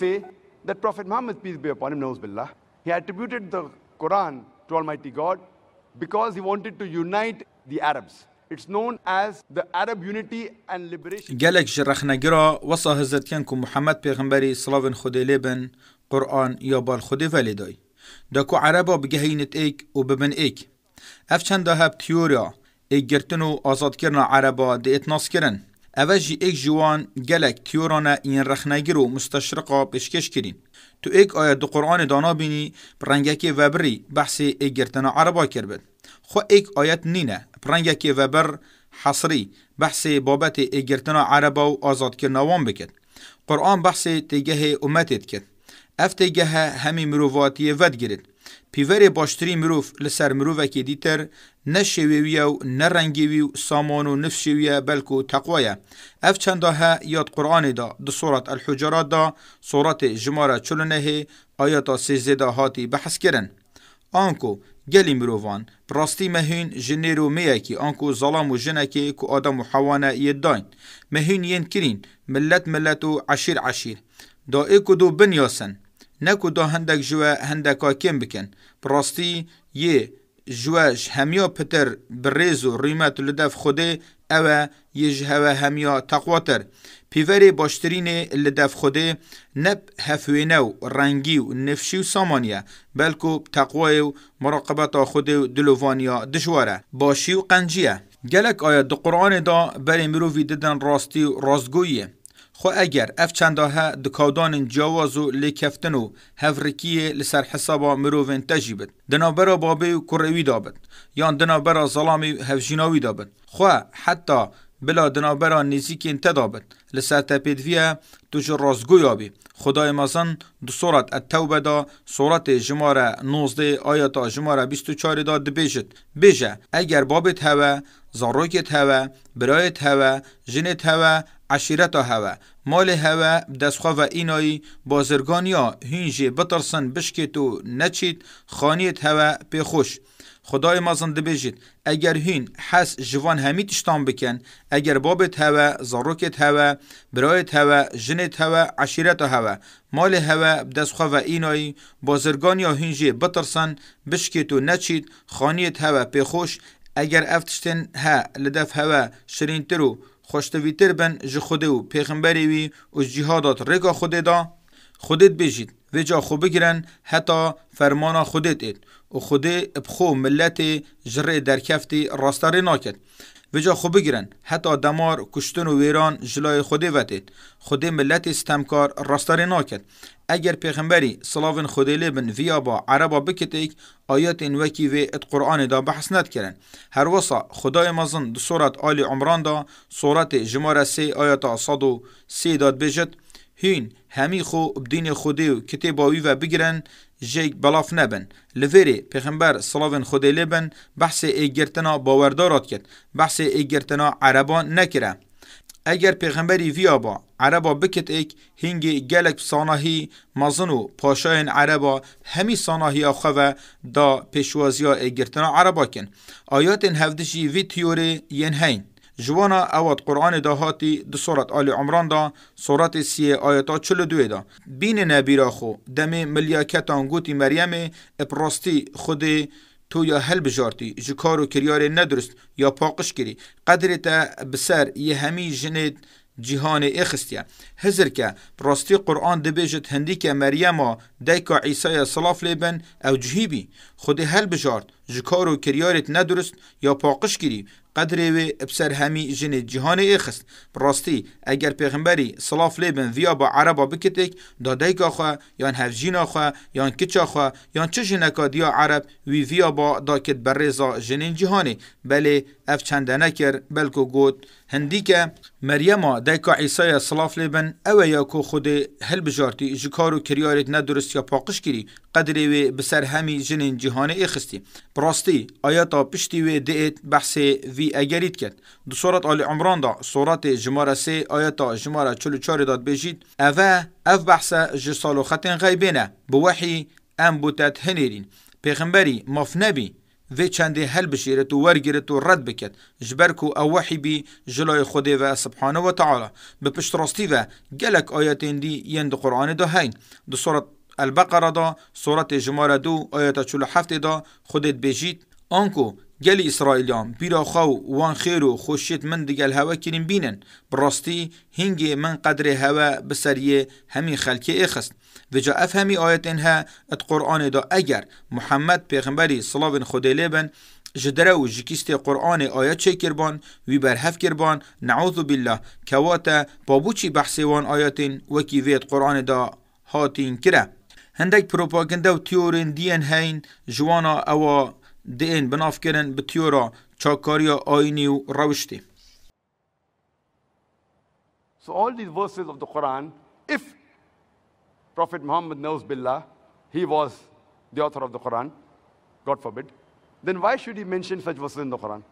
say that Prophet Muhammad, peace be upon him, knows Billah, he attributed the Quran to Almighty God because he wanted to unite the Arabs. It's known as the Arab unity and liberation. جلك جرخنا جرا وصا هزتينكم محمد پیغمبری صلاة خدي لبن قرآن يابال خدي ولداي. دكو عربا بجهينت ايك وببن ايك. اف چند هب تيوريا ايك گرتن و آزاد کرنا عربا دي اتناس اوجی ایک جوان گلک کیورانا این رخنگی رو مستشرقا پیشکش کرین. تو ایک آیه دو قرآن دانا بینی پرنگکی وبری بحث ایک گرتن عربا کربد. خو ایک آیت نینه پرنگکی وبر حصری بحث بابت ایک گرتن عربا و آزاد کرنوان بکد. قرآن بحث تیگه امتت کد. افتگه همی مروواتی ود گرد. پیورê باشترî mirov li ser mirovekê dîtir ne şêwêwiye û ne rengê wî û saman û nif şêwiye belkû teqwa ye ev çenda he yad Qur'anê da di sorat el Hucerat da soratê jimara çulunehê ayata sêzê da hatî behs kirin anko gelî mirovan rastî mehîn ji nêro meyekî anku zalam û jinekê ku adam û hewane yê dayn mehîn yên kirîn millet millet û eşîr eşîr da ê ku dû binyasin نکو دا هندک جوه هندکا کم بکن براستی یه جواج همیا پتر بریز و ریمت لدف خوده او یج هوا همیا تقواتر پیوری باشترین لدف خوده نب هفوینه و رنگی و نفشی و سامانیه بلکو تقوی و مراقبت خوده و دلووانیا دشواره باشی و قنجیه گلک آیا دو قرآن دا بری مروفی ددن راستی و رازگویه خو اگر اف چنداه دکادان جواز و لیکفتن و هفرکیه لسر حسابا مروفن تجیبت دنابرا بابه و کروی دابت یان دنابرا ظلامی هفجیناوی دابت خو حتی بلا دنابرا نزیکین تدابت لساته پیدویه تو جه رازگویا خدای مازن دو صورت التوبه دا صورت جماره 19 آیتا جماره 24 دا دبیجد بیجه اگر بابت هوا زاروکت هوا برایت هوا جنت هوا عشیرتا هوا مال هوا دستخوا و اینایی بازرگانیا هینجی بترسن بشکیتو نچید خانیت هوا خوش. خدای ما زنده بجید اگر هین حس جوان همی تشتان بکن اگر باب هوا زاروکت هوا برایت هوا جنت هوا عشیرت هوا مال هوا دست خواه و بازرگان یا هینجی بترسن بشکی و نچید خانی هوا پیخوش اگر افتشتن ها لدف هوا شرینتر و تر بن جه خوده و پیغمبری وی و جهادات رگا خوده دا خودت بجید و جا خوب بگیرن حتی فرمان خودت اید و خود بخو ملت جره در کفتی ناکد ناکد جا خوب بگیرن حتی دمار کشتن و ویران جلای خوده وتید خود ملت استمکار راستاری ناکد اگر پیغمبری صلاوین خوده لبن ویا با عربا بکتیک آیات این وکی و ات قرآن دا بحث ند کرن هر وصا خدای مزن دو صورت آل عمران دا صورت جماره سی آیات صد و سی داد بجد هین همی خو بدین خوده و کتی باوی و بگیرن جیک بلاف نبن لفیری پیغمبر صلاوین خودی لبن بحث باوردار باوردارات کت بحث ایگرتنا عربا نکره اگر پیغمبری ویا با عربا بکت ایک هنگی گلک ساناهی مزنو و پاشاین عربا همی ساناهی و دا پیشوازیا ایگرتنا عربا کن آیات هفدشی وی تیوری ین هین جوانا اواد قرآن دا هاتی د سورت آل عمران دا سورت سی آیتا چل دوی دا بین نبیرا خو دم ملیاکتان گوتی مریم اپراستی خود تو یا هل بجارتی جکارو کریار ندرست یا پاقش کری قدر تا بسر یه همی جنید جهان اخستیا هزر که راستی قرآن دبیجت هندی که مریما دیکا عیسی صلاف لیبن او جهیبی خود هل بجارد جکارو کریارت ندرست یا پاقش کری قدرê wê pser hemî jinê cîhanê êxist rastî eger pêxemberî silav lêbin viya ba ereba bikitek dadeyka xwe yan hevjîna xwe yan kiça xwe yan çi jineka diya ereb wî viya ba dakit berrêza jinên cîhanê belê ev çende nekir belko got hindîke Meryema deka Îsaya silav lêbin ew ya ku xudê hilbijartî ji kar û kiryarê nedurust ya paqij kirî qedrê wê bi ser hemî jinên cîhanê êxistî. Rastî ayata piştî wê diêt behsê vî وی اگرید کرد دو صورت آل عمران دا صورت جماره 3 آیتا جماره 44 داد بجید او اف بحثه جسالو خطن غیبینه وحی ام بوتت هنیرین پیغمبری مف نبی و چندی هل بشیره تو ورگیره تو رد بکت جبرکو او وحی بی جلای خودی و سبحانه و تعالی به پشت راستی و گلک آیتین دی یند قرآن دا هین دو صورت البقره دا صورت جماره دو آیت 47 دا خودت بجید آنکو اسرائیلیان بیرا خو وان خێر و خۆشیت من دەگەل هوا کنیم بینن براستی هنگی من قدرێ هەوە بسەریێ هەمی خەلکێ ئێخست وجا ئەف هەمی ئاەتێن هە ئەت قورآانێدا ئەگەر محەممەد پێغمبەری سڵاوین خودێلێ بن ji dere û ji kîstê Qur'anê aya çêkirban wî berhev kirban neûzu billah kewate babûçî behsê بحثی وان آیت وکی وید da hatîn هاتین کره propaganda پروپاگنده و تیورین دین هین جوانا ewa دین آینی و روشتی So all these verses of the Quran, if Prophet Muhammad knows Billah, he was the author of the Quran, God forbid, then why should he mention such verses in the Quran?